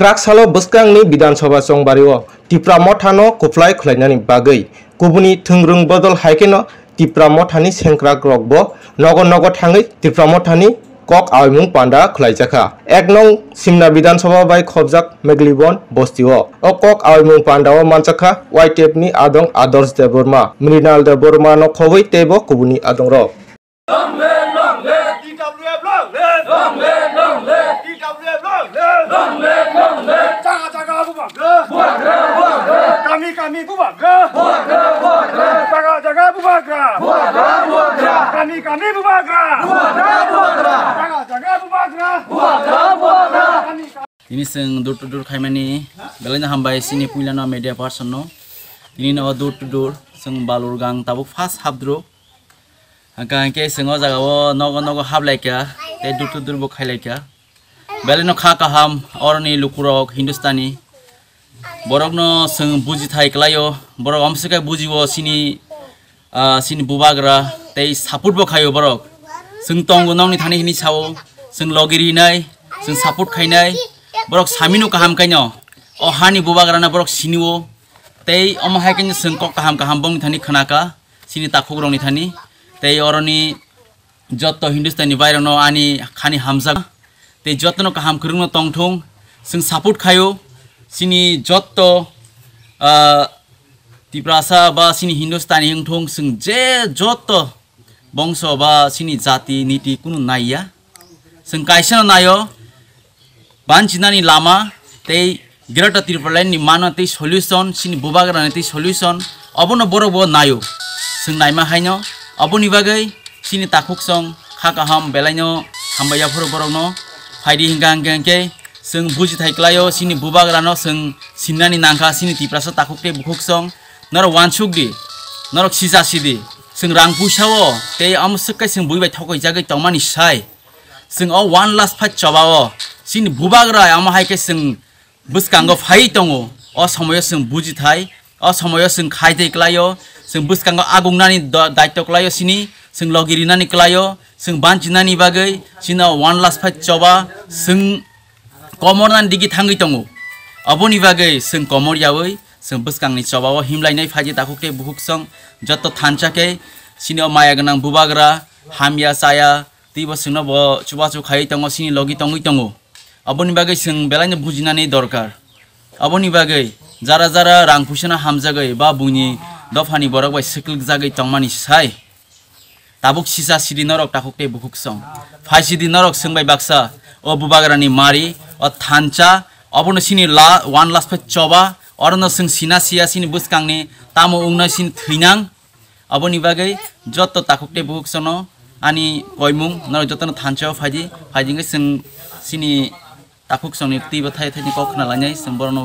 ক্রাকসালো বসকাংনি বিধানসভা সংবারেও টিপ্রা মঠানো কোপলাই খুলাইনানি বাগৈ গুবনি থংরং বদল হাইকেন টিপ্রা মঠানি সেংক্রা গ্রকব নগর নগর থাঙে টিপ্রা মঠানি কক আইম পান্ডা খুলাইজাখা এক নং সিমনা বিধানসভা বাই খবজাক মেগলিবন বস্তিও ও কক আইম পান্ডা ও মানজাখা ওয়াই টেপ নি আদং আদর্শ দেববর্মা মৃণাল দেববর্মা নক হবই টেব গুবনি আদং রক Bubaga! Bubaga! Bubaga! Jaga, jaga Bubaga! Bubaga! Bubaga! Kami, kami Bubaga! Bubaga! Bubaga! Jaga, jaga Bubaga! Bubaga! Bubaga! Ini seng dur tu dur kayak mana? Belanja hambai sini pula no media person no. Ini no dur tu dur seng balur gang tabuk fast habdro. Angkang kaya seng oza gawo nogo nogo hab lagi ya. Tadi dur tu dur buk hai lagi ya. Belanja kah kaham orang ni lukurok Hindustani. बरक न song बुझी Thai कलायो बरक अमसेका बुझी व सिनि सिनि बुबाग्रा तै support खायो बरक सङ तङ नङ थाने हिनि छाओ सङ लगिरि नै सङ सपोर्ट खाइनै बरक सामिनु काम कैन अहानि बुबाग्रा ना बरक सिनिओ तै अमहाय कैन सङ क काम काम बङ थाने खनाका सिनि ताखुग रङ थाने तै अरनि जत्त हिन्दुस्तानी बाहिर न आनी खानी हामसा तै जत्न काम खुरुङ न तङ थोङ सङ सपोर्ट खायो सिनी बा सिनी बाने हिन्दुस्ता हिङथि जे जत् वंश सिनी जाति निति कुन नाइ सो नो बन्ने त्यही ग्रेटर सोलुसन सिनी त सल्युसन सिनिग्रा त सल्युसन अब नाइ सिनौ अब नि बगै सिनी टुकसङ खा कह बलैन हामी बो बो है हिङा हिङा जों थाइक्लायो सिनि रानो सों सिन्नानि नांखा सिनि तिप्रास तिप्रासो बुखुक सों नर वानसुकदि नरक सिजासिदि जों रां पुसावो ते अमसुकै सों बुइबाय थाखै जागै तमानि साय सों अ वान लास्ट फाइट चबाव सिनि बुबाग्रा आमहायके सों बुसकांगो फाइ दङो अ समय जों बुजिथाय अ समय जों खायदैक्लायो सों बुसकांगो आगुंनानि क्लायो सिनि सों लगिरिनानि क्लायो सों बान्थिनानि बागै सिना वान लास्ट फाइट चबा सों कमरनान दिगी थाङै दङ अबनि बागै जों कमर यावै जों बोसकांनि चबाव हिमलायनाय फाजि दाखुके बुहुकसं जत थानचाके सिनियाव माया गोनां बुबाग्रा हामिया साया तिब सोंनो ब चुबा चुखायै दङ सिनि लगि दङै दङ अबनि बागै जों बेलायनो बुजिनानै दरकार अबनि बागै जारा जारा रां फैसाना हामजागै बा बुनि दफानि बरक बाय सिक्लिक जागै दंमानि साय ताबुक सिसा सिदि नरक ताखुकटे बुहुकसं फाइसिदि नरक सोंबाय बाक्सा अ बुबाग्रानि मारि थान्चा अबनसिनी ला वान लास्फे चबा अरनसिन सिना सियासिन बुस्काङने तामो उङ्नसिन थुइनाङ अबनि बागै जत ताखुक्टे बुक्सन अनि कयमुङ न जतन थान्च फाइदि फाइदिङै सिन सिनि ताखुक सङ्ने तिब थाइ थाइनि कखना लाइनाय सों बरनाव